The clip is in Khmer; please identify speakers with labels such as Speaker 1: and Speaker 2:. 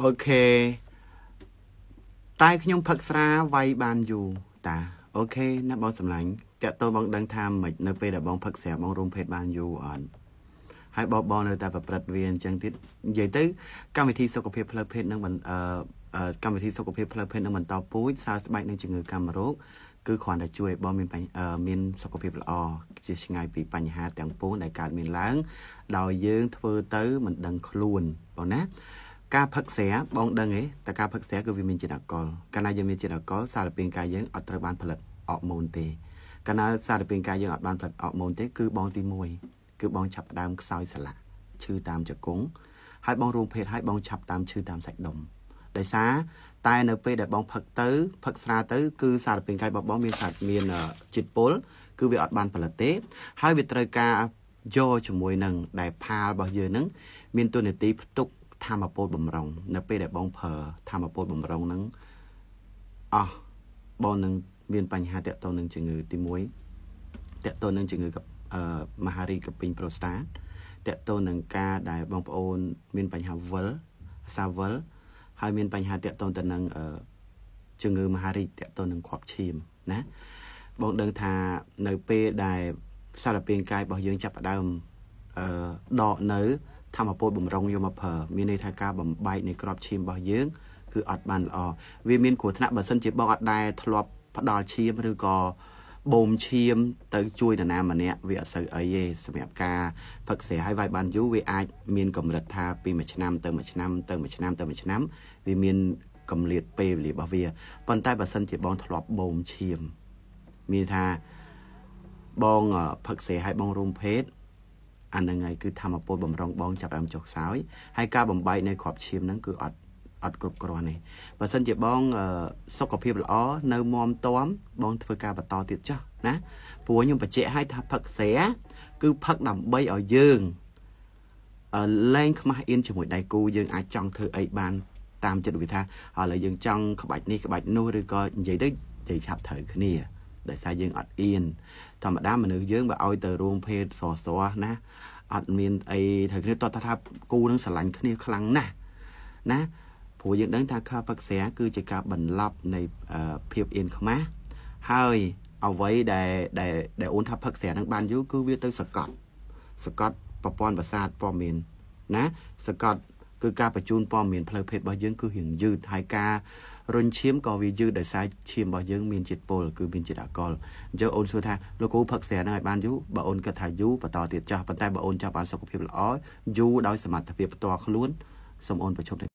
Speaker 1: អូខេតែខ្ញុំផឹកស្រាវាយបានយូរតាអូខេណាបងសំឡាញ់តើតើបងដឹងថាមិននៅពេលដែលបងផឹកស្រាបងរួមភេទបានយូរអត់ហើយបបនៅតែប្រព្រឹត្តវាអញ្ចឹងទៀតនិយាយទៅកម្មវិធីសុខភាពផ្លូវភេទនឹងអឺកម្មវិធីសុខភាពផ្លូវភេទនឹងបន្តពូជសើស្បែកនឹងជំងឺកាមរោគគឺគ្រាន់តែជួយឲ្យបង មានមាន សុខភាពល្អជាឆ្ងាយពី បញ្ហា ទាំងពួងដែលកើតមានឡើងដោយយើងធ្វើទៅមិនដឹងខ្លួនបងណាការផឹកស្រាបងដឹងទេតែការផឹកស្រាគឺវាមានជាតិអាល់កុលកាលណាយើងមានជាតិអាល់កុលសារពាង្គកាយយើងអត់ត្រូវបានផលិតអរម៉ូនទេកាលណាសារពាង្គកាយយើងអត់បានផលិតអរម៉ូនទេ គឺបងទី1គឺបងចាប់ដើមខ្សោយស្រឡាក់ឈឺតាមជង្គង់ហើយបងរួមភេទហើយបងចាប់តាមឈឺតាមសាច់ដុំដោយសារតែ នៅពេលដែលបងផឹកទៅផឹកស្រាទៅ គឺសារពាង្គកាយរបស់បងមានសារមានជាតិពុលគឺវាអត់បានផលិតទេហើយវាត្រូវការយកជាមួយនឹងដែលផាលរបស់យើងនឹងមានទុននីតិផ្ទុកធម្មពលបំរុងនៅពេលដែលបងប្រើធម្មពលបំរុងហ្នឹងអស់បងនឹងមានបញ្ហាតាក់ទងនឹងជំងឺទី1តាក់ទងនឹងជំងឺកអឺមហារីកពេញប្រូស្តាតតាក់ទងនឹងការដែលបងប្អូន មានបញ្ហាវិលសាវិលហើយមានបញ្ហាតាក់ទងទៅនឹងអឺជំងឺមហារីកតាក់ទងនឹងគ្រាប់ឈាមណាបងដឹងថានៅពេលដែលសារពាង្គកាយរបស់យើងចាប់ផ្ដើមអឺដកនៅធម្មពលបំរុងយមភើមានន័យថាការបំបែកនៃក្របឈាមរបស់យើងគឺអត់បានល្អវាមានគ្រោះថ្នាក់បើសិនជាបងអត់ដែរធ្លាប់ផ្ដាល់ឈាមឬក៏បូមឈាម ទៅជួយនរណាម្នាក់វាអត់សូវអីទេសម្រាប់ការផឹកស្រែឲ្យវាយបានយូរវាអាចមានកម្រិតថាពីមួយឆ្នាំទៅមួយឆ្នាំទៅមួយឆ្នាំទៅមួយឆ្នាំវា មានកម្រិតពេលវេលារបស់វាប៉ុន្តែបើសិន ជាបង ធ្លាប់បូមឈាមមានថាបងផឹកស្រែឲ្យបងរួមភេទអាហ្នឹងហើយគឺធម្មពលបំរុងបងចាប់ដើមចុះខ្សោយហើយការបំបែកនៅក្របឈាមហ្នឹងគឺអត់អត់គ្រប់គ្រាន់ទេបើសិនជាបង សុខភាពល្អនៅមមតមបងធ្វើការបន្តទៀតចុះណាព្រោះខ្ញុំបញ្ជាក់ឲ្យថាផឹកស្រែគឺផឹកដើម្បីឲ្យយើងលែងខ្មាស់អៀនជាមួយដៃគូយើងអាចចង់ធ្វើអីបានតាមចិត្តវិថាឥឡូវយើងចង់ក្បាច់នេះក្បាច់នោះឬក៏និយាយទៅនិយាយឆាប់ត្រូវគ្នាដោយសារយើងអត់អៀនធម្មតាមនុស្សយើងបើឲ្យទៅរួមភេទសសរណាអត់មានអីត្រូវគ្នាតោះថាគូនឹងស្រឡាញ់គ្នាខ្លាំងណាស់ណាព្រោះយើងដឹងថាការពិក្សាគឺជាការបន្លប់នៃភាពអៀនខ្មាស់ហើយអ្វីដែលដែលដែលអូនថាផឹកស្រានឹងបានយូរគឺវាទៅសកត់សកត់ប្រព័ន្ធប្រសាទព័ត៌មានណាសកត់គឺការបញ្ជូនព័ត៌មានផ្លូវភេទរបស់យើងគឺរៀងយឺតហើយការរុញឈាមក៏វាយឺតដោយសារឈាមរបស់យើងមានជាតិពុលគឺមានជាតិអាល់កុលអញ្ចឹងអូនសួរថាលោកគ្រូផឹកស្រាហ្នឹងឲ្យបានយូរបើអូនគិតថាយូរបន្តទៀតចាស់ប៉ុន្តែបើអូនចង់បានសុខភាពល្អយូរដោយសមត្ថភាពផ្ទាល់ខ្លួនសូមអូនប្រជុំ